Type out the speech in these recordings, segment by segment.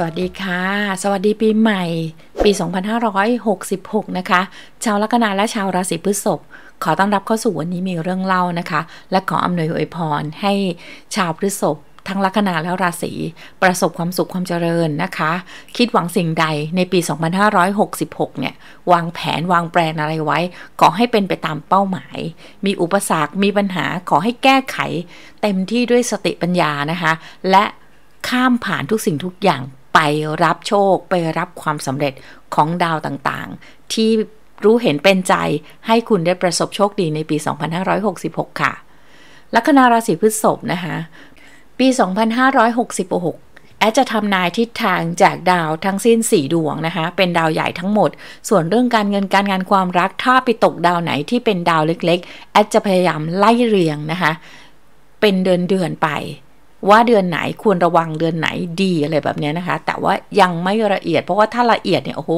สวัสดี ค่ะ สวัสดีปีใหม่ ปี 2566 นะคะ ชาวลัคนาและชาวราศีพฤษภ ขอต้อนรับเข้าสู่ วันนี้มีเรื่องเล่านะคะ และขออำนวยอวยพรให้ชาวพฤษภ ทั้งลัคนาและราศีประสบความสุขความเจริญนะคะ คิดหวังสิ่งใดในปี 2566เนี่ย วางแผนวางแปลนอะไรไว้ขอให้เป็นไปตามเป้าหมาย มีอุปสรรค มีปัญหา ขอให้แก้ไข เต็มที่ด้วยสติปัญญานะคะ และข้ามผ่านทุกสิ่งทุกอย่างไปรับโชคไปรับความสำเร็จของดาวต่างๆ ที่รู้เห็นเป็นใจให้คุณได้ประสบโชคดีในปี 2566 ค่ะ ลัคนาราศีพฤษภนะคะปี 2566 แอดจะทำนายทิศทางจากดาวทั้งสิ้น 4ดวงนะคะเป็นดาวใหญ่ทั้งหมด ส่วนเรื่องการเงินการงานความรักถ้าไปตกดาวไหนที่เป็นดาวเล็กๆ แอดจะพยายามไล่เรียงนะคะเป็นเดือนเดือนไปว่าเดือนไหนควรระวังเดือนไหนดีอะไรแบบนี้นะคะแต่ว่ายังไม่ละเอียดเพราะว่าถ้าละเอียดเนี่ยโอ้โห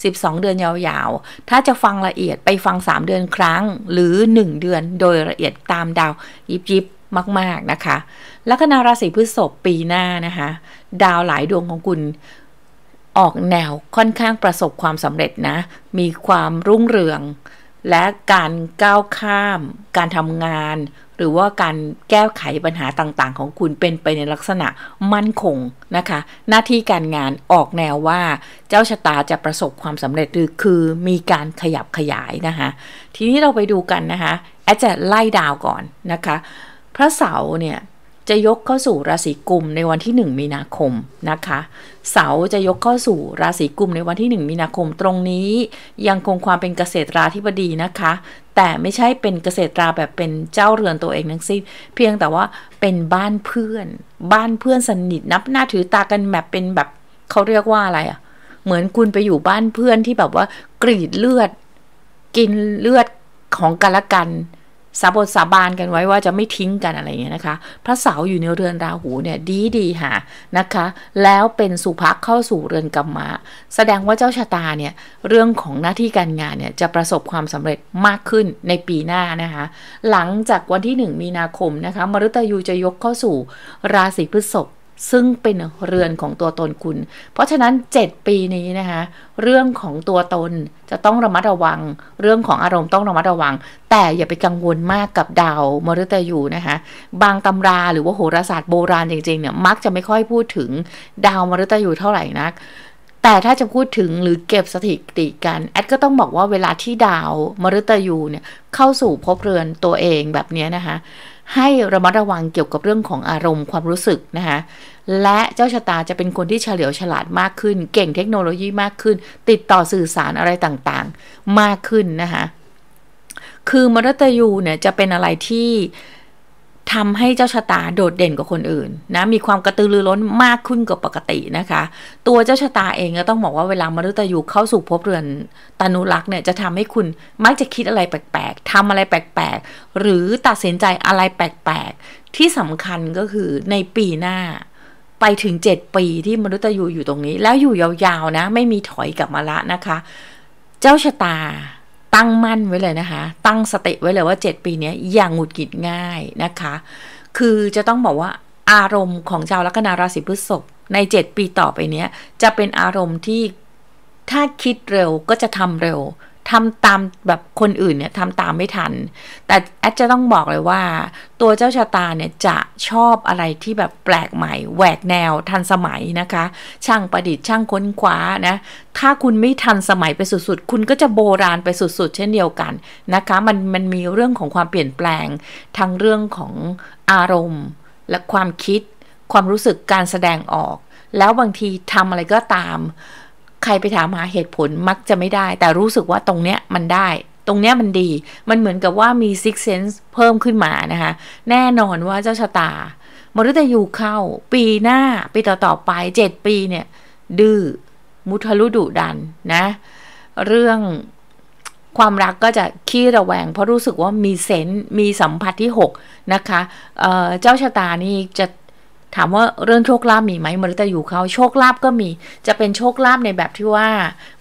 12 เดือนยาวๆ ถ้าจะฟังละเอียดไปฟัง 3 เดือนครั้งหรือ 1 เดือนโดยละเอียดตามดาวยิบยิบมากๆนะคะลัคนาราศีพฤษภปีหน้านะคะดาวหลายดวงของคุณออกแนวค่อนข้างประสบความสำเร็จนะมีความรุ่งเรือง และการก้าวข้ามการทำงานหรือว่าการแก้ไขปัญหาต่างๆ ของคุณเป็นไปในลักษณะมั่นคงนะคะ หน้าที่การงานออกแนวว่าเจ้าชะตาจะประสบความสำเร็จหรือคือมีการขยับขยายนะคะ ทีนี้เราไปดูกันนะคะ แอดจะไล่ดาวก่อนนะคะ พระเสาเนี่ยจะยกเข้าสู่ราศีกุมในวันที่ 1 มีนาคมนะคะ เสาจะยกเข้าสู่ราศีกุมในวันที่1มีนาคมตรงนี้ยังคงความเป็นเกษตราธิบดีนะคะ แต่ไม่ใช่เป็นเกษตราแบบเป็นเจ้าเรือนตัวเองทั้งสิ้นเพียงแต่ว่าเป็นบ้านเพื่อน บ้านเพื่อนสนิทนับหน้าถือตากันแบบเป็นแบบเขาเรียกว่าอะไรอะ่ะเหมือนคุณไปอยู่บ้านเพื่อนที่แบบว่ากรีดเลือดกินเลือดของกันและกันสาบสาบานกันไว้ว่าจะไม่ทิ้งกันอะไรอย่างเงี้ยนะคะ พระเสาอยู่ในเรือนราหูเนี่ย ดีดีค่ะนะคะ แล้วเป็นสุภะเข้าสู่เรือนกรรมะ แสดงว่าเจ้าชะตาเนี่ย เรื่องของหน้าที่การงาน เนี่ย จะประสบความสำเร็จมากขึ้นในปีหน้านะคะ หลังจากวันที่1มีนาคมนะคะมฤตยูจะยกเข้าสู่ราศีพฤษภซึ่งเป็นเรือนของตัวตนคุณ เพราะฉะนั้น7ปีนี้นะคะ เรื่องของตัวตนจะต้องระมัดระวัง เรื่องของอารมณ์ต้องระมัดระวัง แต่อย่าไปกังวลมากกับดาวมฤตยูนะคะ บางตำราหรือว่าโหราศาสตร์โบราณจริงๆเนี่ย มักจะไม่ค่อยพูดถึงดาวมฤตยูเท่าไหร่นัก แต่ถ้าจะพูดถึงหรือเก็บสถิติกัน แอดก็ต้องบอกว่าเวลาที่ดาวมฤตยูเนี่ยเข้าสู่ภพเรือนตัวเองแบบนี้นะคะให้ระมัดระวังเกี่ยวกับเรื่องของอารมณ์ความรู้สึกนะคะ และเจ้าชะตาจะเป็นคนที่เฉลียวฉลาดมากขึ้น เก่งเทคโนโลยีมากขึ้น ติดต่อสื่อสารอะไรต่างๆ มากขึ้นนะคะ คือมรตยูเนี่ยจะเป็นอะไรที่ทำให้เจ้าชะตาโดดเด่นกว่าคนอื่นนะ มีความกระตือรือร้นมากขึ้นกว่าปกตินะคะ ตัวเจ้าชะตาเองก็ต้องบอกว่าเวลามฤตยูเข้าสู่ภพเรือนตานุรักษ์เนี่ยจะทำให้คุณมักจะคิดอะไรแปลกๆทำอะไรแปลกๆหรือตัดสินใจอะไรแปลกๆ ที่สำคัญก็คือในปีหน้าไปถึง7ปีที่มฤตยูอยู่ตรงนี้แล้วอยู่ยาวๆนะ ไม่มีถอยกลับมาละนะคะ เจ้าชะตาตั้งมั่นไว้เลยนะคะ ตั้งสติไว้เลยว่า 7 ปีนี้อย่างหงุดหงิดง่ายนะคะ คือจะต้องบอกว่าอารมณ์ของชาวลัคนาราศีพฤษภใน 7 ปีต่อไปนี้จะเป็นอารมณ์ที่ถ้าคิดเร็วก็จะทำเร็วทำตามแบบคนอื่นเนี่ยทำตามไม่ทัน แต่แอดจะต้องบอกเลยว่า ตัวเจ้าชะตาเนี่ยจะชอบอะไรที่แบบแปลกใหม่แหวกแนวทันสมัยนะคะ ช่างประดิษฐ์ช่างค้นคว้านะถ้าคุณไม่ทันสมัยไปสุดๆ คุณก็จะโบราณไปสุดๆ เช่นเดียวกันนะคะ มันมันมีเรื่องของความเปลี่ยนแปลงทั้งเรื่องของอารมณ์และความคิดความรู้สึกการแสดงออก แล้วบางทีทำอะไรก็ตามใครไปถามหาเหตุผลมักจะไม่ได้ แต่รู้สึกว่าตรงเนี้ยมันได้ตรงเนี้ยมันดีมันเหมือนกับว่ามี six sense เพิ่มขึ้นมานะคะ แน่นอนว่าเจ้าชะตามฤตยูเข้าปีหน้า ปีต่อต่อไปเจ็ดปีเนี่ย ดื้อมุทะลุดุดัน นะ เรื่องความรักก็จะ ขี้ระแวงเพราะรู้สึกว่ามีเซนส์ มีสัมผัสที่ 6 นะคะเเจ้าชะตานี่จะถามว่าเรื่องโชคลาภมีไหมมริตาอยู่เขาโชคลาภก็มีจะเป็นโชคลาภในแบบที่ว่า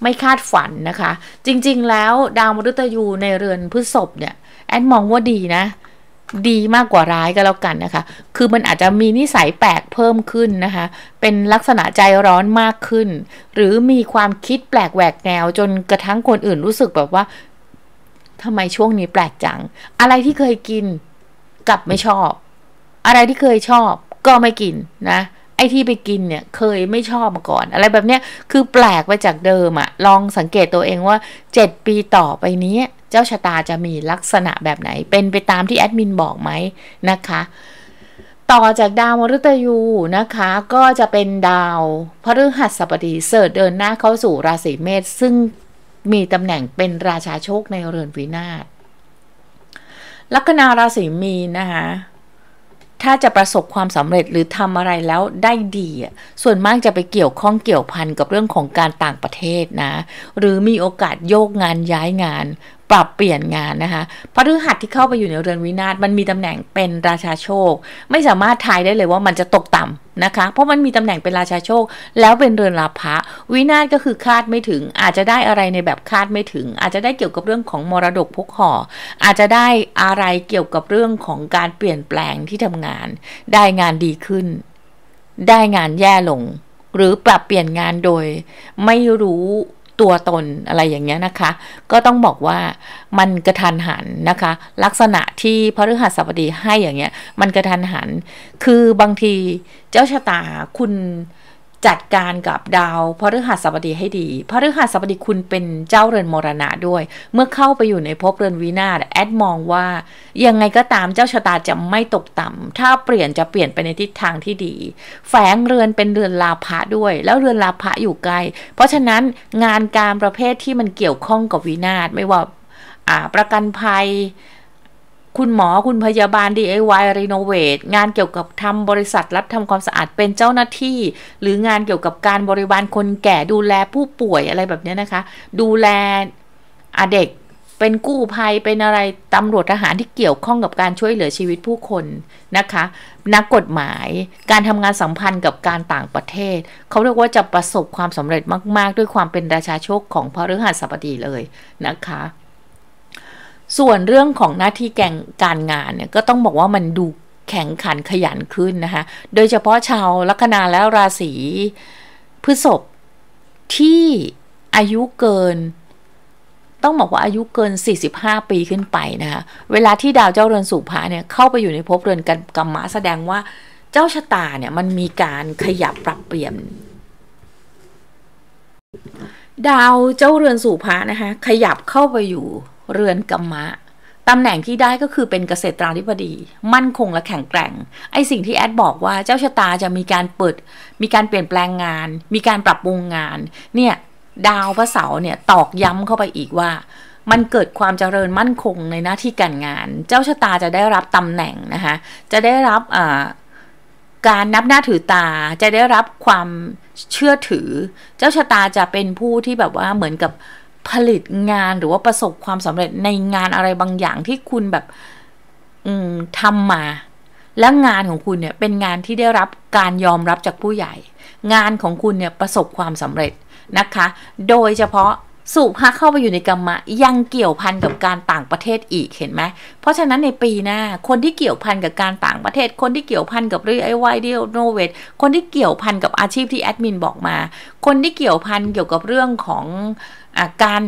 ไม่คาดฝันนะคะ จริงๆ แล้วดาวมริตยูในเรือนพฤษภเนี่ยแอนมองว่าดีนะ ดีมากกว่าร้ายก็แล้วกันนะคะ คือมันอาจจะมีนิสัยแปลกเพิ่มขึ้นนะคะ เป็นลักษณะใจร้อนมากขึ้น หรือมีความคิดแปลกแหวกแนวจนกระทั่งคนอื่นรู้สึกแบบว่าทำไมช่วงนี้แปลกจัง อะไรที่เคยกินกลับไม่ชอบ อะไรที่เคยชอบก็ไม่กินนะ ไอ้ที่ไปกินเนี่ยเคยไม่ชอบมาก่อนอะไรแบบเนี้ยคือแปลกไปจากเดิมอะลองสังเกตตัวเองว่า 7 ปีต่อไปนี้เจ้าชะตาจะมีลักษณะแบบไหนเป็นไปตามที่แอดมินบอกไหมนะคะ ต่อจากดาวมฤตยูนะคะก็จะเป็นดาวพฤหัสบดีเสิร์เดินหน้าเข้าสู่ราศีเมษซึ่งมีตำแหน่งเป็นราชาโชคในเรือนวินาศลัคนาราศีมีนนะคะถ้าจะประสบความสำเร็จหรือทำอะไรแล้วได้ดี ส่วนมากจะไปเกี่ยวข้องเกี่ยวพันกับเรื่องของการต่างประเทศนะ หรือมีโอกาสโยกงานย้ายงานปรับเปลี่ยนงานนะคะพฤหัสที่เข้าไปอยู่ในเรือนวินาศมันมีตำแหน่งเป็นราชาโชคไม่สามารถทายได้เลยว่ามันจะตกต่ำนะคะ เพราะมันมีตำแหน่งเป็นราชาโชคแล้วเป็นเรือนราภะวินาศก็คือคาดไม่ถึง อาจจะได้อะไรในแบบคาดไม่ถึง อาจจะได้เกี่ยวกับเรื่องของมรดกพกห่ออาจจะได้อะไรเกี่ยวกับเรื่องของการเปลี่ยนแปลงที่ทำงาน ได้งานดีขึ้น ได้งานแย่ลง หรือปรับเปลี่ยนงานโดยไม่รู้ตัวตนอะไรอย่างเงี้ย นะคะ ก็ต้องบอกว่ามันกระทันหัน นะคะ ลักษณะที่พระฤหัสบดีให้อย่างเงี้ย มันกระทันหัน คือบางทีเจ้าชะตาคุณจัดการกับดาวพฤหัสบดีให้ดีพฤหัสบดีคุณเป็นเจ้าเรือนมรณะด้วย เมื่อเข้าไปอยู่ในภพเรือนวินาศแอดมองว่า ยังไงก็ตามเจ้าชะตาจะไม่ตกต่ำ ถ้าเปลี่ยนจะเปลี่ยนไปในทิศทางที่ดี แฝงเรือนเป็นเรือนลาภะด้วย แล้วเรือนลาภะอยู่ไกล เพราะฉะนั้นงานการประเภทที่มันเกี่ยวข้องกับวินาศไม่ว่าประกันภัยคุณหมอคุณพยาบาล DIY Renovate งานเกี่ยวกับทำบริษัทรับทำความสะอาดเป็นเจ้าหน้าที่ หรืองานเกี่ยวกับการบริบาลคนแก่ดูแลผู้ป่วยอะไรแบบนี้นะคะ ดูแลเด็กเป็นกู้ภัยเป็นอะไรตำรวจทหารที่เกี่ยวข้องกับการช่วยเหลือชีวิตผู้คนนะคะ นักกฎหมายการทำงานสัมพันธ์กับการต่างประเทศเขาเรียกว่าจะประสบความสำเร็จมาก ๆ ด้วยความเป็นราชาโชคของพระฤหัสบดีเลยนะคะส่วนเรื่องของหน้าที่แกงการงานเนี่ยก็ต้องบอกว่ามันดูแข็งขันขยันขึ้นนะคะ โดยเฉพาะชาวลัคนาแล้วราศีพฤษภที่อายุเกิน ต้องบอกว่าอายุเกิน 45 ปีขึ้นไปนะคะ เวลาที่ดาวเจ้าเรือนสุภาเนี่ยเข้าไปอยู่ในภพเรือนกันกรมมะแสดงว่าเจ้าชะตาเนี่ยมันมีการขยับปรับเปลี่ยน ดาวเจ้าเรือนสุภานะคะขยับเข้าไปอยู่เรือนกรรมะ ตำแหน่งที่ได้ก็คือเป็นเกษตราธิบดี มั่นคงและแข็งแกร่ง ไอสิ่งที่แอดบอกว่าเจ้าชะตาจะมีการเปิด มีการเปลี่ยนแปลงงาน มีการปรับปรุงงาน เนี่ยดาวพระเสาร์เนี่ยตอกย้ำเข้าไปอีกว่า มันเกิดความเจริญมั่นคงในหน้าที่การงาน เจ้าชะตาจะได้รับตำแหน่งนะคะจะได้รับการนับหน้าถือตา จะได้รับความเชื่อถือ เจ้าชะตาจะเป็นผู้ที่แบบว่าเหมือนกับผลิตงานหรือว่าประสบความสำเร็จในงานอะไรบางอย่างที่คุณแบบทำมา และงานของคุณเนี่ยเป็นงานที่ได้รับการยอมรับจากผู้ใหญ่ งานของคุณเนี่ยประสบความสำเร็จนะคะ โดยเฉพาะสุภะเข้าไปอยู่ในกรรมะยังเกี่ยวพันกับการต่างประเทศอีกเห็นไหมเพราะฉะนั้นในปีหน้าคนที่เกี่ยวพันกับการต่างประเทศ คนที่เกี่ยวพันกับเรื่องไอวายเดียวโนเวทคนที่เกี่ยวพันกับอาชีพที่แอดมินบอกมา คนที่เกี่ยวพันเกี่ยวกับเรื่องของอการ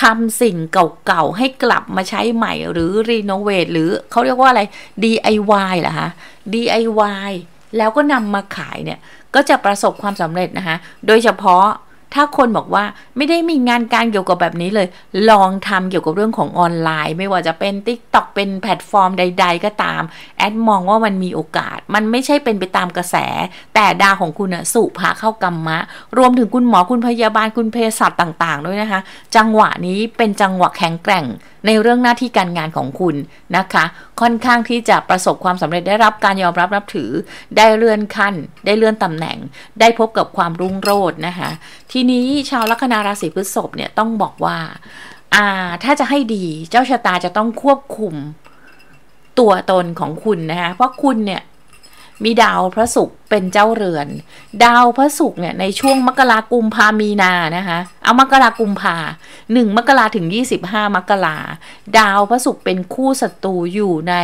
ทำสิ่งเก่าๆให้กลับมาใช้ใหม่ หรือรีโนเวทหรือเขาเรียกว่าอะไร DIY เหรอคะ DIY แล้วก็นำมาขายเนี่ยก็จะประสบความสำเร็จนะคะโดยเฉพาะถ้าคนบอกว่าไม่ได้มีงานการเกี่ยวกับแบบนี้เลย ลองทำเกี่ยวกับเรื่องของออนไลน์ ไม่ว่าจะเป็น Tik t o อกเป็นแพลตฟอร์มใดๆก็ตามแอดมองว่ามันมีโอกาส มันไม่ใช่เป็นไปตามกระแส แต่ดาวของคุณอะสุภาเข้ากรรมะ รวมถึงคุณหมอคุณพยาบาลคุณเภสัชต่างๆด้วยนะคะ จังหวะนี้เป็นจังหวะแข็งแกร่งในเรื่องหน้าที่การงานของคุณนะคะ ค่อนข้างที่จะประสบความสำเร็จได้รับการยอมรับรับถือได้เลื่อนขั้น ได้เลื่อนตำแหน่ง ได้พบกับความรุ่งโรจน์นะคะทีนี้ชาวลัคนาราศีพฤษภเนี่ยต้องบอกว่าอ่าถ้าจะให้ดีเจ้าชะตาจะต้องควบคุมตัวตนของคุณนะคะเพราะคุณเนี่ยมีดาวพระศุกร์เป็นเจ้าเรือน ดาวพระศุกร์เนี่ยในช่วงมกรากุมพามีนานะคะเอามกรากุมพาหนึ่งมกราถึง 25มกราดาวพระศุกร์เป็นคู่ศัตรูอยู่ใน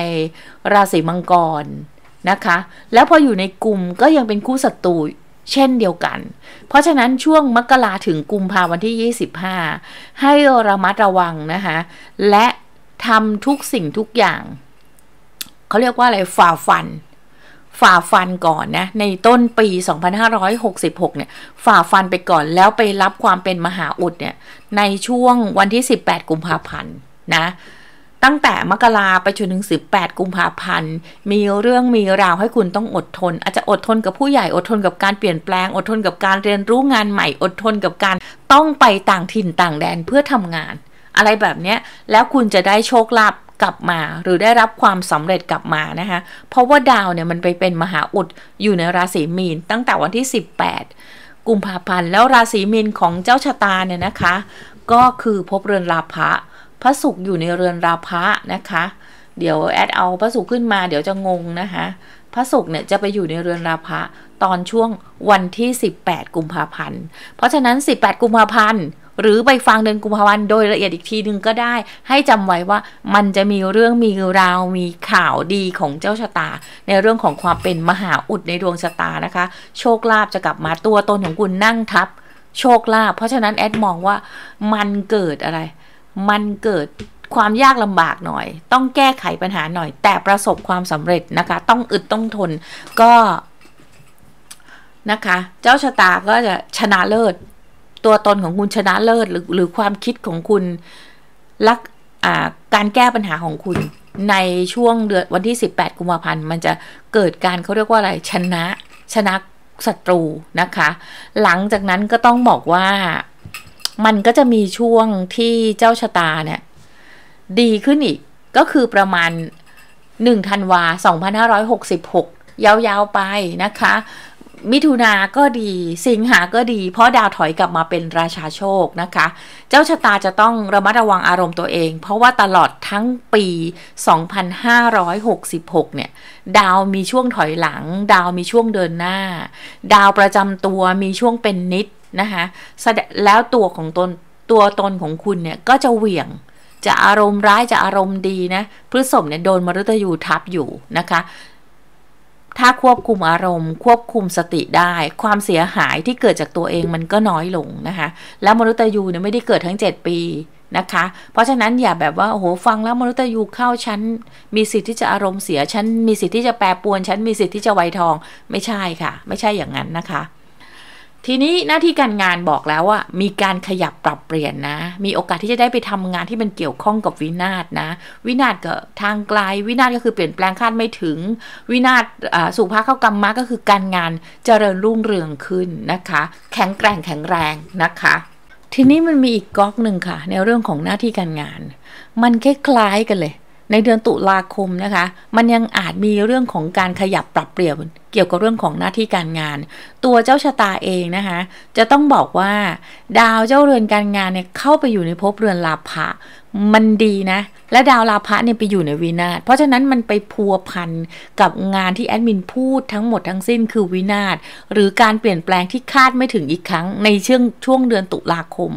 ราศีมังกรนะคะแล้วพออยู่ในกลุ่มก็ยังเป็นคู่ศัตรูเช่นเดียวกัน เพราะฉะนั้นช่วงมกราถึงกุมภาวันที่ 25 ให้ระมัดระวังนะคะและทำทุกสิ่งทุกอย่างเขาเรียกว่าอะไรฝ่าฟันฝ่าฟันก่อนนะในต้นปี 2566 เนี่ยฝ่าฟันไปก่อนแล้วไปรับความเป็นมหาอุดเนี่ยในช่วงวันที่ 18 กุมภาพันธ์นะตั้งแต่มกราไปจนถึง 18 กุมภาพันธ์มีเรื่องมีราวให้คุณต้องอดทน อาจจะอดทนกับผู้ใหญ่อดทนกับการเปลี่ยนแปลงอดทนกับการเรียนรู้งานใหม่อดทนกับการต้องไปต่างถิ่นต่างแดนเพื่อทำงาน อะไรแบบนี้แล้วคุณจะได้โชคลาภกลับมาหรือได้รับความสำเร็จกลับมานะคะเพราะว่าดาวเนี่ยมันไปเป็นมหาอุดอยู่ในราศีมีนตั้งแต่วันที่ 18 กุมภาพันธ์แล้วราศีมีนของเจ้าชะตาเนี่ยนะคะ ก็คือพบเรือนราพะพระศุกร์อยู่ในเรือนราพะนะคะ เดี๋ยวแอดเอาพระศุกร์ขึ้นมาเดี๋ยวจะงงนะคะพระศุกร์เนี่ยจะไปอยู่ในเรือนราพะตอนช่วงวันที่ 18 กุมภาพันธ์เพราะฉะนั้น 18 กุมภาพันธ์หรือไปฟังเดือนกุมภาพันธ์โดยละเอียดอีกทีนึงก็ได้ ให้จำไว้ว่ามันจะมีเรื่องมีราวมีข่าวดีของเจ้าชะตา ในเรื่องของความเป็นมหาอุดในดวงชะตานะคะ โชคลาภจะกลับมาตัวตนของคุณนั่งทับ โชคลาภเพราะฉะนั้นแอดมองว่ามันเกิดอะไร มันเกิดความยากลำบากหน่อย ต้องแก้ไขปัญหาหน่อย แต่ประสบความสำเร็จนะคะต้องอึดต้องทนก็นะคะ เจ้าชะตาก็จะชนะเลิศตัวตนของคุณ ชนะเลิศ หรือหรือความคิดของคุณลักการแก้ปัญหาของคุณ ในช่วงเดือนวันที่ 18กุมภาพันธ์มันจะเกิดการเขาเรียกว่าอะไร ชนะ ชนะศัตรูนะคะ หลังจากนั้นก็ต้องบอกว่ามันก็จะมีช่วงที่เจ้าชะตาเนี่ย ดีขึ้นอีกก็คือประมาณ1ธันวา2566 ยาวๆไปนะคะมิถุนาก็ดีสิงหาก็ดีเพราะดาวถอยกลับมาเป็นราชาโชคนะคะ เจ้าชะตาจะต้องระมัดระวังอารมณ์ตัวเอง เพราะว่าตลอดทั้งปี 2566เนี่ยดาวมีช่วงถอยหลังดาวมีช่วงเดินหน้า ดาวประจำตัวมีช่วงเป็นนิดนะคะแล้วตัวของตนตัวตนของคุณเนี่ยก็จะเหวี่ยงจะอารมณ์ร้ายจะอารมณ์ดีนะ พฤษภเนี่ยโดนมฤตยูทับอยู่นะคะถ้าควบคุมอารมณ์ ควบคุมสติได้ ความเสียหายที่เกิดจากตัวเองมันก็น้อยลงนะคะ แล้วมนุษย์ยูเนี่ยไม่ได้เกิดทั้ง7ปีนะคะ เพราะฉะนั้นอย่าแบบว่าโอ้โหฟังแล้วมนุษย์ยูเข้าฉันมีสิทธิ์ที่จะอารมณ์เสียฉันมีสิทธิ์ที่จะแปรปวน ฉันมีสิทธิ์ที่จะไวทองไม่ใช่ค่ะ ไม่ใช่อย่างนั้นนะคะทีนี้หน้าที่การงานบอกแล้วว่า มีการขยับปรับเปลี่ยนนะมีโอกาสที่จะได้ไปทำงานที่มันเกี่ยวข้องกับวินาศนะวินาศก็ทางไกลวินาศก็คือเปลี่ยนแปลงคาดไม่ถึง วินาศสุภาเข้ากรรมมาก็คือการงานเจริญรุ่งเรืองขึ้นนะคะ แข็งแกร่งแข็งแรงนะคะ ทีนี้มันมีอีกก๊อกหนึ่งค่ะ ในเรื่องของหน้าที่การงาน มันคล้ายๆกันเลย ในเดือนตุลาคมนะคะ มันยังอาจมีเรื่องของการขยับปรับเปลี่ยนเกี่ยวกับเรื่องของหน้าที่การงานตัวเจ้าชะตาเองนะคะจะต้องบอกว่าดาวเจ้าเรือนการงานเนี่ยเข้าไปอยู่ในภพเรือนลาภะมันดีนะและดาวลาภะเนี่ยไปอยู่ในวินาศเพราะฉะนั้นมันไปพัวพันกับงานที่แอดมินพูดทั้งหมดทั้งสิ้นคือวินาศหรือการเปลี่ยนแปลงที่คาดไม่ถึงอีกครั้ง ในช่วงช่วงเดือนตุลาคม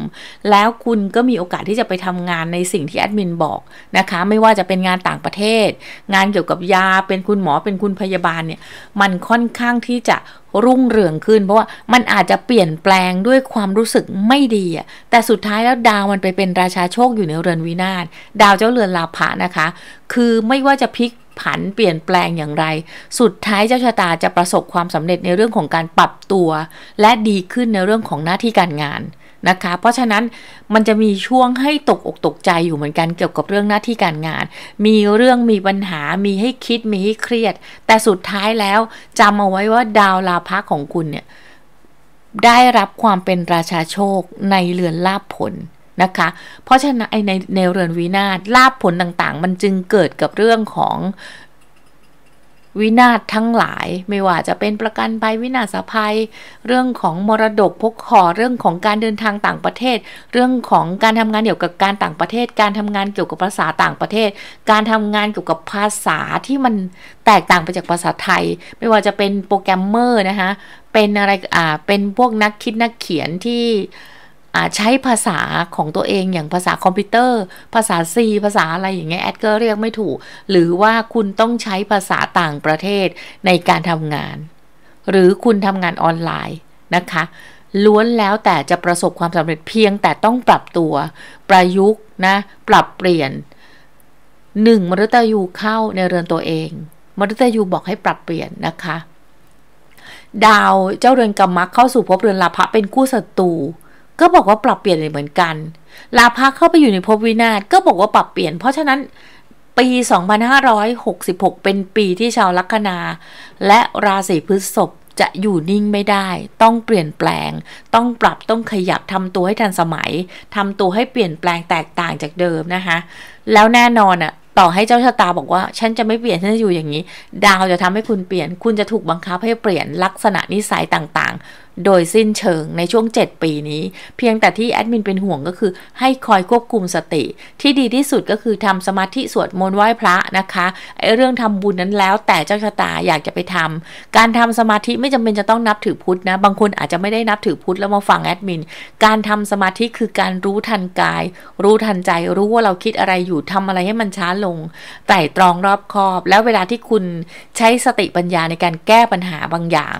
แล้วคุณก็มีโอกาสที่จะไปทำงานในสิ่งที่แอดมินบอกนะคะไม่ว่าจะเป็นงานต่างประเทศ งานเกี่ยวกับยาเป็นคุณหมอเป็นคุณพยาบาลเนี่ยมันค่อนข้างที่จะรุ่งเรืองขึ้นเพราะว่ามันอาจจะเปลี่ยนแปลงด้วยความรู้สึกไม่ดีอ่ะแต่สุดท้ายแล้วดาวมันไปเป็นราชาโชคอยู่ในเรือนวินาศดาวเจ้าเรือนลาภะนะคะ คือไม่ว่าจะพลิกผันเปลี่ยนแปลงอย่างไร สุดท้ายเจ้าชะตาจะประสบความสำเร็จในเรื่องของการปรับตัวและดีขึ้นในเรื่องของหน้าที่การงานนะคะ เพราะฉะนั้นมันจะมีช่วงให้ตกอกตกใจอยู่เหมือนกันเกี่ยวกับเรื่องหน้าที่การงาน มีเรื่องมีปัญหามีให้คิด มีให้เครียด แต่สุดท้ายแล้วจำเอาไว้ว่าดาวลาภะของคุณเนี่ยได้รับความเป็นราชาโชคในเรือนลาภผลนะคะ เพราะฉะนั้นในในเรือนวินาศลาภผลต่างๆ มันจึงเกิดกับเรื่องของวินาศทั้งหลายไม่ว่าจะเป็นประกันภัยวินาศภัยเรื่องของมรดกพกขอเรื่องของการเดินทางต่างประเทศ เรื่องของการทำงานเกี่ยวกับการต่างประเทศ การทำงานเกี่ยวกับภาษาต่างประเทศ การทำงานเกี่ยวกับภาษาที่มันแตกต่างไปจากภาษาไทย ไม่ว่าจะเป็นโปรแกรมเมอร์นะคะเป็นอะไรอ่าเป็นพวกนักคิดนักเขียนที่ใช้ภาษาของตัวเองอย่างภาษาคอมพิวเตอร์ ภาษา C ภาษาอะไรอย่างเงี้ยแอดก็เรียกไม่ถูก หรือว่าคุณต้องใช้ภาษาต่างประเทศในการทำงาน หรือคุณทำงานออนไลน์นะคะ ล้วนแล้วแต่จะประสบความสำเร็จเพียงแต่ต้องปรับตัว ประยุกต์นะ ปรับเปลี่ยน หนึ่งมรตยูเข้าในเรือนตัวเอง มรตยูบอกให้ปรับเปลี่ยนนะคะ ดาว เจ้าเรือนกรรมกเข้าสู่ภพเรือนลาภะเป็นคู่ศัตรูก็บอกว่าปรับเปลี่ยนเลยเหมือนกัน ลาพักเข้าไปอยู่ในภพวินาศ ก็บอกว่าปรับเปลี่ยน เพราะฉะนั้นปี 2566 เป็นปีที่ชาวลัคนา และราศีพฤษภจะอยู่นิ่งไม่ได้ ต้องเปลี่ยนแปลง ต้องปรับต้องขยับทำตัวให้ทันสมัยทำตัวให้เปลี่ยนแปลงแตกต่างจากเดิมนะคะ แล้วแน่นอนอะต่อให้เจ้าชะตาบอกว่าฉันจะไม่เปลี่ยนฉันจะอยู่อย่างนี้ ดาวจะทำให้คุณเปลี่ยน คุณจะถูกบังคับให้เปลี่ยนลักษณะนิสัยต่างโดยสิ้นเชิงในช่วง 7 ปีนี้ เพียงแต่ที่แอดมินเป็นห่วงก็คือ ให้คอยควบคุมสติ ที่ดีที่สุดก็คือทำสมาธิสวดมนต์ไหว้พระนะคะไอ้เรื่องทำบุญนั้นแล้วแต่เจ้าชะตาอยากจะไปทำการทำสมาธิไม่จำเป็นจะต้องนับถือพุทธนะบางคนอาจจะไม่ได้นับถือพุทธ แล้วมาฟังแอดมินการทำสมาธิคือการรู้ทันกาย รู้ทันใจรู้ว่าเราคิดอะไรอยู่ทำอะไรให้มันช้าลงไต่ตรองรอบคอบแล้วเวลาที่คุณใช้สติปัญญาในการแก้ปัญหาบางอย่าง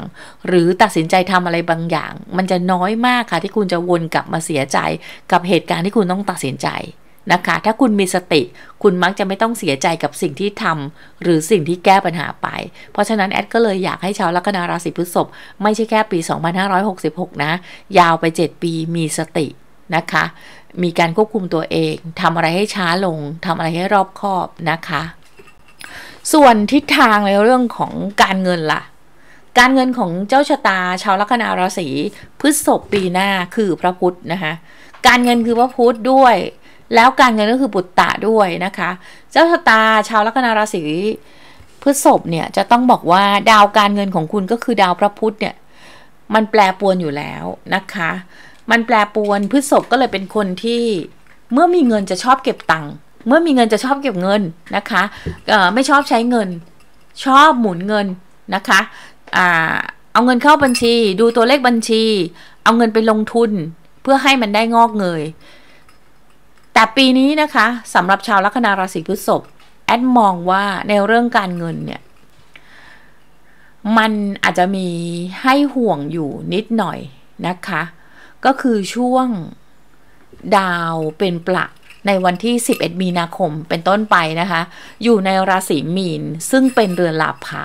หรือตัดสินใจทำอะไรบางอย่างมันจะน้อยมากค่ะที่คุณจะวนกลับมาเสียใจกับเหตุการณ์ที่คุณต้องตัดสินใจนะคะ ถ้าคุณมีสติ คุณมักจะไม่ต้องเสียใจกับสิ่งที่ทำหรือสิ่งที่แก้ปัญหาไป เพราะฉะนั้นแอดก็เลยอยากให้ชาวลัคนาราศีพฤษภไม่ใช่แค่ปี 2566 นะ ยาวไป 7 ปีมีสตินะคะ มีการควบคุมตัวเองทำอะไรให้ช้าลง ทำอะไรให้รอบคอบนะคะ ส่วนทิศทางในเรื่องของการเงินล่ะการเงินของเจ้าชะตาชาวลัคนาราศีพฤษภปีหน้าคือพระพุธนะคะ การเงินคือพระพุธด้วย แล้วการเงินก็คือปุตตะด้วยนะคะ เจ้าชะตาชาวลัคนาราศีพฤษภเนี่ยจะต้องบอกว่าดาวการเงินของคุณก็คือดาวพระพุธเนี่ยมันแปลปวนอยู่แล้วนะคะ มันแปลปวนพฤษภก็เลยเป็นคนที่เมื่อมีเงินจะชอบเก็บตังค์ เมื่อมีเงินจะชอบเก็บเงินนะคะ ไม่ชอบใช้เงิน ชอบหมุนเงินนะคะอเอาเงินเข้าบัญชีดูตัวเลขบัญชีเอาเงินไปลงทุนเพื่อให้มันได้งอกเงยแต่ปีนี้นะคะสำหรับชาวลัคนาราศีพฤษภแอดมองว่าในเรื่องการเงินเนี่ยมันอาจจะมีให้ห่วงอยู่นิดหน่อยนะคะ ก็คือช่วงดาวเป็นปักในวันที่11 มีนาคมเป็นต้นไปนะคะ อยู่ในราศีมีนซึ่งเป็นเรือนลาภะ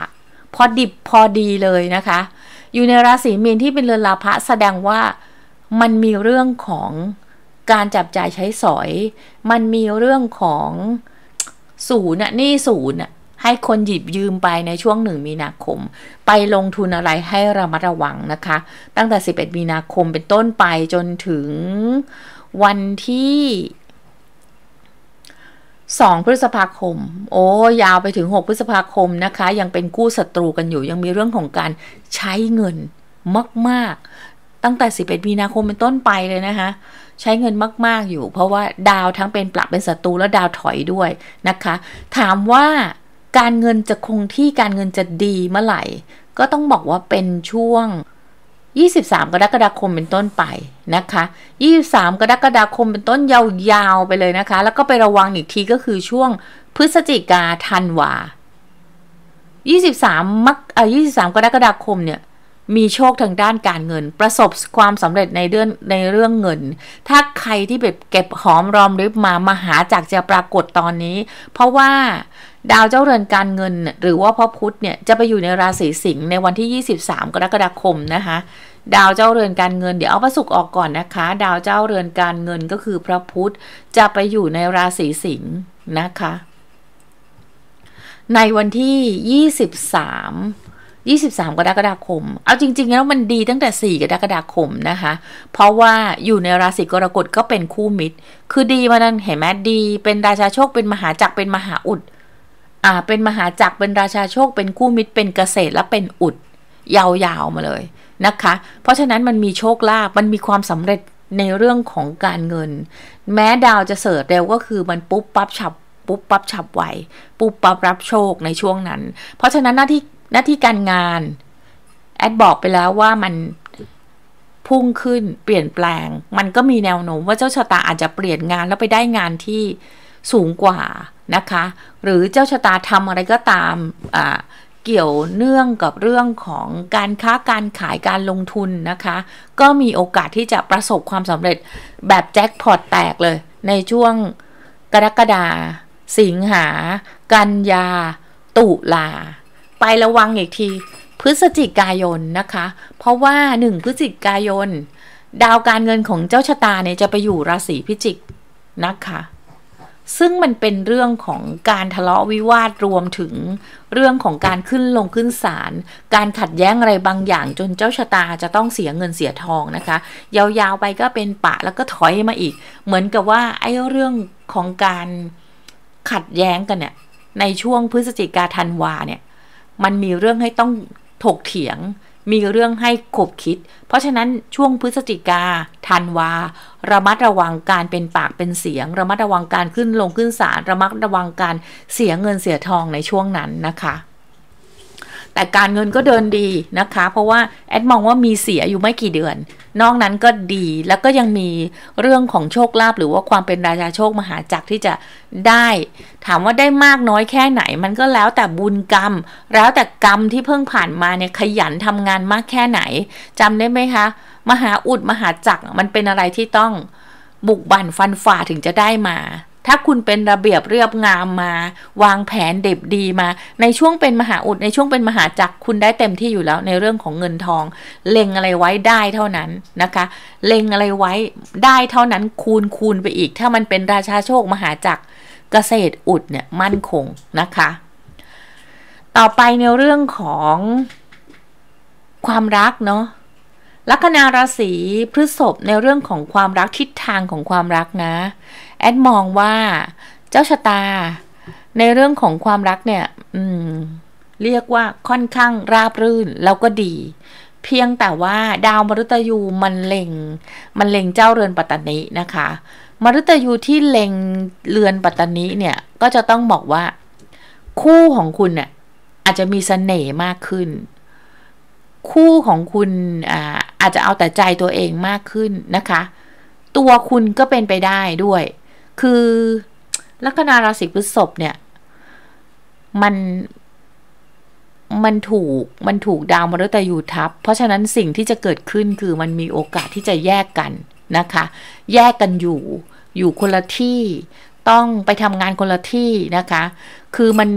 พอดิบพอดีเลยนะคะ อยู่ในราศีมีนที่เป็นเรือนลาภะแสดงว่ามันมีเรื่องของการจับจ่ายใช้สอย มันมีเรื่องของศูนย์น่ะนี่ศูนย์น่ะ ให้คนหยิบยืมไปในช่วงหนึ่งมีนาคม ไปลงทุนอะไรให้ระมัดระวังนะคะ ตั้งแต่ 11 มีนาคมเป็นต้นไปจนถึงวันที่2พฤษภาคมโอ้ยาวไปถึง 6 พฤษภาคมนะคะ ยังเป็นกู้ศัตรูกันอยู่ ยังมีเรื่องของการใช้เงินมากๆ ตั้งแต่11มีนาคมเป็นต้นไปเลยนะคะ ใช้เงินมากๆอยู่เพราะว่าดาวทั้งเป็นปรับเป็นศัตรู แล้วดาวถอยด้วยนะคะ ถามว่าการเงินจะคงที่การเงินจะดีเมื่อไหร่ก็ต้องบอกว่าเป็นช่วง23 กรกฎาคมเป็นต้นไปนะคะ 23 กรกฎาคมเป็นต้นยาว ๆ ไปเลยนะคะ แล้วก็ไประวังอีกทีก็คือช่วงพฤศจิกาธันวา 23มกอ่า23 กรกฎาคมเนี่ย มีโชคทางด้านการเงิน ประสบความสำเร็จในเรื่องในเรื่องเงิน ถ้าใครที่แบบเก็บหอมรอมริบมามาหาจากจะ ปรากฏตอนนี้ เพราะว่าดาวเจ้าเรือนการเงิน หรือว่าพระพุธเนี่ยจะไปอยู่ในราศีสิงห์ในวันที่ 23กรกฎาคมนะคะดาวเจ้าเรือนการเงินเดี๋ยวเอาพระศุกร์ออกก่อนนะคะดาวเจ้าเรือนการเงินก็คือพระพุธจะไปอยู่ในราศีสิงห์นะคะในวันที่ 23 23กรกฎาคม เอาจริงๆแล้วมันดีตั้งแต่ 4กรกฎาคมนะคะเพราะว่าอยู่ในราศีกรกฎก็เป็นคู่มิตร คือดีมานั้นเห็นไหมดี เป็นราชาโชคเป็นมหาจักรเป็นมหาอุดอ่าเป็นมหาจักรเป็นราชาโชคเป็นกู้มิตรเป็นเกษตรและเป็นอุดยาวๆมาเลยนะคะ เพราะฉะนั้นมันมีโชคลาภมันมีความสำเร็จในเรื่องของการเงิน แม้ดาวจะเสิร์ชเร็ว ก็คือมันปุ๊บปั๊บฉับ ปุ๊บปั๊บฉับไวปุ๊บปั๊บรับโชคในช่วงนั้น เพราะฉะนั้นหน้าที่หน้าที่การงานแอดบอก ไปแล้วว่ามันพุ่งขึ้นเปลี่ยนแปลง มันก็มีแนวโน้มว่าเจ้าชะตาอาจจะเปลี่ยนงานแล้วไปได้งานที่สูงกว่านะคะ หรือเจ้าชะตาทำอะไรก็ตามเกี่ยวเนื่องกับเรื่องของการค้าการขายการลงทุนนะคะ ก็มีโอกาสที่จะประสบความสำเร็จแบบแจ็คพอต แตกเลย ในช่วงกรกฎาสิงหา กันยา ตุลา ไประวังอีกที พฤศจิกายนนะคะ เพราะว่าหนึ่งพฤศจิกายน ดาวการเงินของเจ้าชะตาเนี่ยจะไปอยู่ราศีพิจิกนะคะซึ่งมันเป็นเรื่องของการทะเลาะวิวาทรวมถึงเรื่องของการขึ้นลงขึ้นศาลการขัดแย้งอะไรบางอย่างจนเจ้าชะตาจะต้องเสียเงินเสียทองนะคะยาวๆไปก็เป็นปะแล้วก็ถอยมาอีก เหมือนกับว่าไอ้เรื่องของการขัดแย้งกันเนี่ยในช่วงพฤศจิกาธันวาเนี่ย มันมีเรื่องให้ต้องถกเถียงมีเรื่องให้ขบคิด เพราะฉะนั้นช่วงพฤศจิกาธันวา ระมัดระวังการเป็นปากเป็นเสียง ระมัดระวังการขึ้นลงขึ้นศาล ระมัดระวังการเสียเงินเสียทองในช่วงนั้นนะคะแต่การเงินก็เดินดีนะคะเพราะว่าแอดมองว่ามีเสียอยู่ไม่กี่เดือน นอกนั้นก็ดีแล้วก็ยังมีเรื่องของโชคลาภหรือว่าความเป็นราชาโชคมหาจักรที่จะได้ ถามว่าได้มากน้อยแค่ไหน มันก็แล้วแต่บุญกรรม แล้วแต่กรรมที่เพิ่งผ่านมาเนี่ยขยันทำงานมากแค่ไหนจำได้ไหมคะมหาอุดมหาจักรมันเป็นอะไรที่ต้องบุกบั่นฟันฝ่าถึงจะได้มาถ้าคุณเป็นระเบียบเรียบงามมา วางแผนเด็บดีมา ในช่วงเป็นมหาอุดในช่วงเป็นมหาจักรคุณได้เต็มที่อยู่แล้ว ในเรื่องของเงินทอง เล็งอะไรไว้ได้เท่านั้นนะคะ เล็งอะไรไว้ได้เท่านั้น คูณคูณไปอีก ถ้ามันเป็นราชาโชคมหาจักรเกษตรอุดเนี่ยมั่นคงนะคะ ต่อไปในเรื่องของความรักเนาะลัคนาราศีพฤษภในเรื่องของความรักทิศทางของความรักนะแอดมองว่าเจ้าชะตา ในเรื่องของความรักเนี่ย อืม เรียกว่าค่อนข้างราบรื่นแล้วก็ดี เพียงแต่ว่าดาวมฤตยูมันเล็งมันเล็งเจ้าเรือนปัตตานีนะคะมฤตยูที่เล็งเรือนปัตตานีเนี่ย ก็จะต้องบอกว่า คู่ของคุณเนี่ยอาจจะมีสเสน่ห์มากขึ้น คู่ของคุณอ่าอาจจะเอาแต่ใจตัวเองมากขึ้นนะคะ ตัวคุณก็เป็นไปได้ด้วย คือลัคนาราศีพฤษภเนี่ยมัน มันถูก มันถูกดาวมฤตยูทับ เพราะฉะนั้นสิ่งที่จะเกิดขึ้นคือมันมีโอกาสที่จะแยกกันนะคะ แยกกันอยู่ อยู่คนละที่ต้องไปทำงานคนละที่นะคะ คือมัน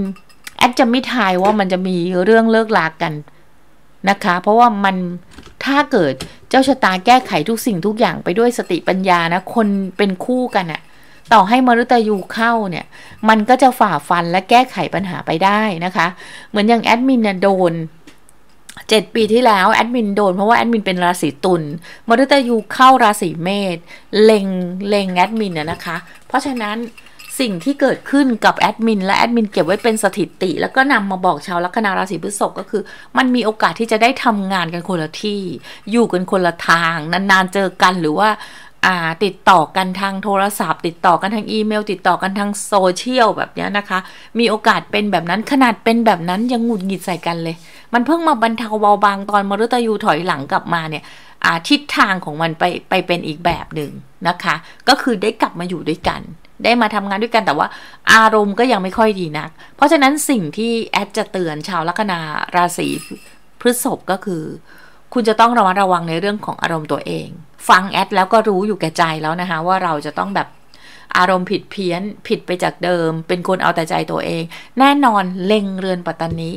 แอดจะไม่ทายว่ามันจะมีเรื่องเลิกลากันนะคะ เพราะว่ามัน ถ้าเกิดเจ้าชะตาแก้ไขทุกสิ่งทุกอย่างไปด้วยสติปัญญานะ คนเป็นคู่กันอะต่อให้มรุตยูเข้าเนี่ย มันก็จะฝ่าฟันและแก้ไขปัญหาไปได้นะคะ เหมือนอย่างแอดมินโดนเจ็ดปีที่แล้วแอดมินโดนเพราะว่าแอดมินเป็นราศีตุลมรุตยูเข้าราศีเมษเล็งเล็งแอดมินนะคะ เพราะฉะนั้นสิ่งที่เกิดขึ้นกับแอดมินและแอดมินเก็บไว้เป็นสถิติ แล้วก็นำมาบอกชาวลัคนาราศีพฤษภก็คือ มันมีโอกาสที่จะได้ทำงานกันคนละที่ อยู่กันคนละทางนานๆเจอกันหรือว่าติดต่อกันทางโทรศัพท์ ติดต่อกันทางอีเมล ติดต่อกันทางโซเชียลแบบนี้นะคะมีโอกาสเป็นแบบนั้นขนาดเป็นแบบนั้นยังหงุดหงิดใส่กันเลย มันเพิ่งมาบรรเทาเบาบางตอนมรุตยูถอยหลังกลับมาเนี่ยทิศทางของมันไปไปเป็นอีกแบบหนึ่งนะคะ ก็คือได้กลับมาอยู่ด้วยกันได้มาทำงานด้วยกันแต่ว่าอารมณ์ก็ยังไม่ค่อยดีนัก เพราะฉะนั้นสิ่งที่แอดจะเตือนชาวลัคนาราศีพฤษภก็คือ คุณจะต้องระมัดระวังในเรื่องของอารมณ์ตัวเอง ฟังแอดแล้วก็รู้อยู่แก่ใจแล้วนะคะว่าเราจะต้องแบบ อารมณ์ผิดเพี้ยนผิดไปจากเดิมเป็นคนเอาแต่ใจตัวเอง แน่นอนเล็งเรือนปัตตานี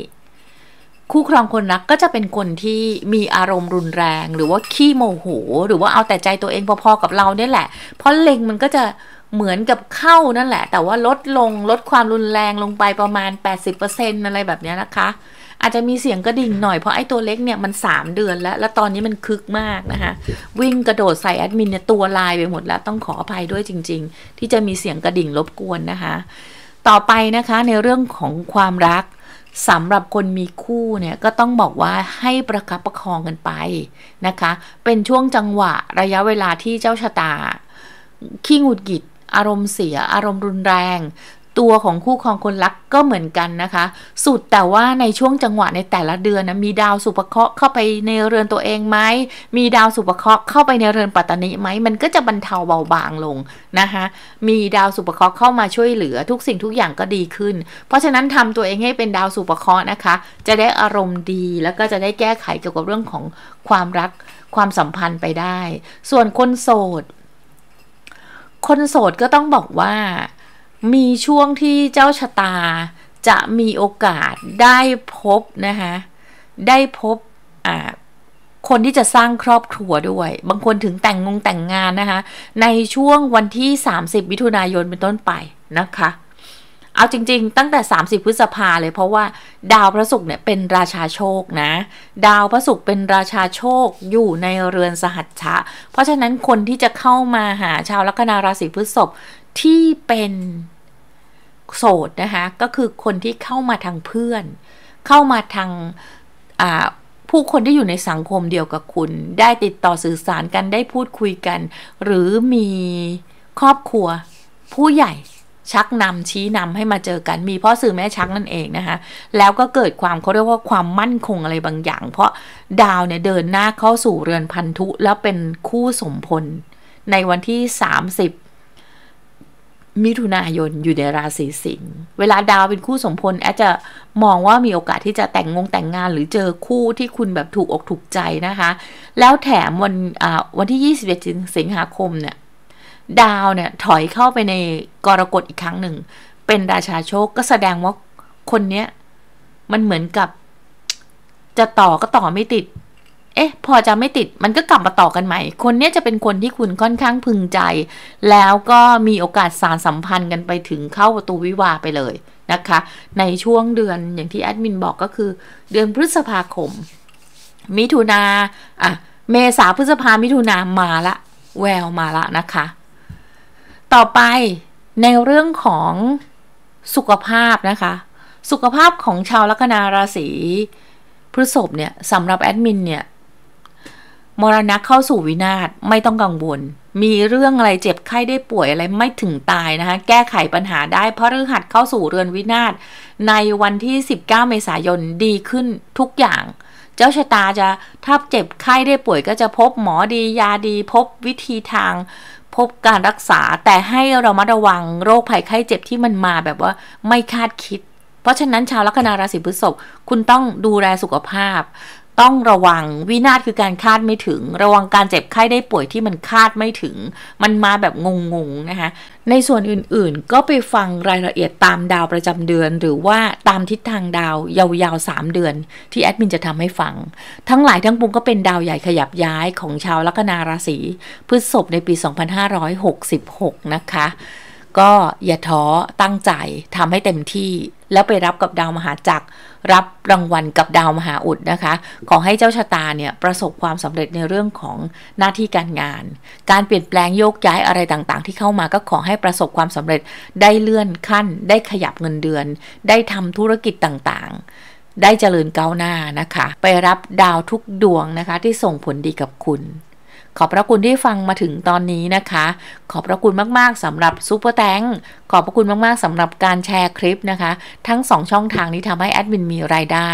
คู่ครองคนรักก็จะเป็นคนที่มีอารมณ์รุนแรง หรือว่าขี้โมโหหรือว่าเอาแต่ใจตัวเอง พอ ๆ กับเราเนี่ยแหละเพราะเล็งมันก็จะเหมือนกับเข้านั่นแหละ แต่ว่าลดลงลดความรุนแรงลงไปประมาณ 80%อะไรแบบนี้นะคะ อาจจะมีเสียงกระดิ่งหน่อย เพราะไอ้ตัวเล็กเนี่ยมัน 3 เดือนแล้ว แล้วตอนนี้มันคึกมากนะคะวิ่งกระโดดใส่แอดมินเนี่ยตัวลายไปหมดแล้วต้องขออภัยด้วยจริง ๆ ที่จะมีเสียงกระดิ่งรบกวนนะคะ ต่อไปนะคะในเรื่องของความรักสำหรับคนมีคู่เนี่ยก็ต้องบอกว่าให้ประคับประคองกันไปนะคะเป็นช่วงจังหวะระยะเวลาที่เจ้าชะตาขี้หงุดกิดอารมณ์เสียอารมณ์รุนแรง ตัวของคู่ครองคนรักก็เหมือนกันนะคะสุดแต่ว่าในช่วงจังหวะในแต่ละเดือนนะมีดาวสุปเคราะห์เข้าไปในเรือนตัวเองไหมมีดาวสุปเคราะห์เข้าไปในเรือนปัตตานีไหมมันก็จะบรรเทาเบาบางลงนะคะมีดาวสุปเคราะห์เข้ามาช่วยเหลือทุกสิ่งทุกอย่างก็ดีขึ้น เพราะฉะนั้นทำตัวเองให้เป็นดาวสุปเคราะห์นะคะจะได้อารมณ์ดีแล้วก็จะได้แก้ไขเกี่ยวกับเรื่องของความรักความสัมพันธ์ไปได้ ส่วนคนโสดคนโสดก็ต้องบอกว่ามีช่วงที่เจ้าชะตาจะมีโอกาสได้พบนะคะได้พบอ่าคนที่จะสร้างครอบครัวด้วย บางคนถึงแต่งงงแต่งงานนะคะในช่วงวันที่ 30 มิถุนายนเป็นต้นไปนะคะเอาจริงๆตั้งแต่ 30 พฤษภาเลยเพราะว่าดาวพระศุกร์เนี่ยเป็นราชาโชคนะดาวพระศุกร์เป็นราชาโชคอยู่ในเรือนสหัชชะ เพราะฉะนั้นคนที่จะเข้ามาหาชาวลัคนาราศีพฤษภที่เป็นโสดนะคะก็คือคนที่เข้ามาทางเพื่อน เข้ามาทางผู้คนที่อยู่ในสังคมเดียวกับคุณ ได้ติดต่อสื่อสารกันได้พูดคุยกัน หรือมีครอบครัวผู้ใหญ่ชักนำชี้นำให้มาเจอกัน มีพ่อสื่อแม่ ชักนั่นเอง นะคะ แล้วก็เกิดความเขาเรียกว่าความมั่นคงอะไรบางอย่าง เพราะดาว เนี่ยเดินหน้าเข้าสู่เรือนพันธุ แล้วเป็นคู่สมพลในวันที่30มิถุนายน อยู่ ใน ราศีสิงห์เวลาดาวเป็นคู่สมพลแอดจะมองว่ามีโอกาสที่จะแต่งงงแต่งงาน หรือเจอคู่ที่คุณแบบถูกอกถูกใจนะคะ แล้วแถมวันวันที่ 21สิงหาคมเนี่ยดาวเนี่ยถอยเข้าไปในกรกฎอีกครั้งหนึ่ง เป็นราชาโชคก็แสดงว่าคนเนี้ย มันเหมือนกับ จะต่อก็ต่อไม่ติด เอ๊ะพอจะไม่ติด มันก็กลับมาต่อกันใหม่ คนเนี้ยจะเป็นคนที่คุณค่อนข้างพึงใจ แล้วก็มีโอกาสสารสัมพันธ์กันไปถึงเข้าประตูวิวาไปเลยนะคะ ในช่วงเดือนอย่างที่แอดมินบอกก็คือ เดือนพฤษภาคม มิถุนาอ่ะ เมษาพฤษภามิถุนามาละแววมาละนะคะต่อไปในเรื่องของสุขภาพนะคะ สุขภาพของชาวลัคนาราศีพฤษภเนี่ยสำหรับแอดมินเนี่ยมรณะเข้าสู่วินาศไม่ต้องกังวลมีเรื่องอะไรเจ็บไข้ได้ป่วยอะไรไม่ถึงตายนะคะแก้ไขปัญหาได้ เพราะฤหัดเข้าสู่เรือนวินาศในวันที่ 19 เมษายนดีขึ้นทุกอย่าง เจ้าชะตาจะถ้าเจ็บไข้ได้ป่วย ก็จะพบหมอดี ยาดีพบวิธีทางพบการรักษาแต่ให้เรามาระวังโรคภัยไข้เจ็บที่มันมาแบบว่าไม่คาดคิด เพราะฉะนั้นชาวลัคนาราศีพฤษภคุณต้องดูแลสุขภาพต้องระวังวินาศคือการคาดไม่ถึง ระวังการเจ็บไข้ได้ป่วยที่มันคาดไม่ถึง มันมาแบบงงๆ นะคะ ในส่วนอื่นๆก็ไปฟังรายละเอียดตามดาวประจำเดือน หรือว่าตามทิศทางดาวยาวๆ 3 เดือนที่แอดมินจะทำให้ฟัง ทั้งหลายทั้งปวงก็เป็นดาวใหญ่ขยับย้ายของชาวลัคนาราศีพฤษภในปี 2566 นะคะก็อย่าท้อตั้งใจทำให้เต็มที่ แล้วไปรับกับดาวมหาจักรรับรางวัลกับดาวมหาอุดนะคะ ขอให้เจ้าชะตาเนี่ยประสบความสำเร็จในเรื่องของหน้าที่การงาน การเปลี่ยนแปลงโยกย้ายอะไรต่างๆ ที่เข้ามาก็ขอให้ประสบความสำเร็จได้เลื่อนขั้น ได้ขยับเงินเดือน ได้ทำธุรกิจต่างๆ ได้เจริญก้าวหน้านะคะ ไปรับดาวทุกดวงนะคะ ที่ส่งผลดีกับคุณขอบพระคุณที่ฟังมาถึงตอนนี้นะคะ ขอบพระคุณมากๆสำหรับซูเปอร์แตงขอบพระคุณมากๆสำหรับการแชร์คลิปนะคะ ทั้ง2ช่องทางนี้ทำให้แอดมินมีรายได้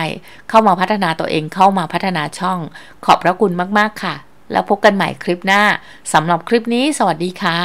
เข้ามาพัฒนาตัวเองเข้ามาพัฒนาช่อง ขอบพระคุณมากๆ ค่ะ แล้วพบกันใหม่คลิปหน้าสำหรับคลิปนี้สวัสดีค่ะ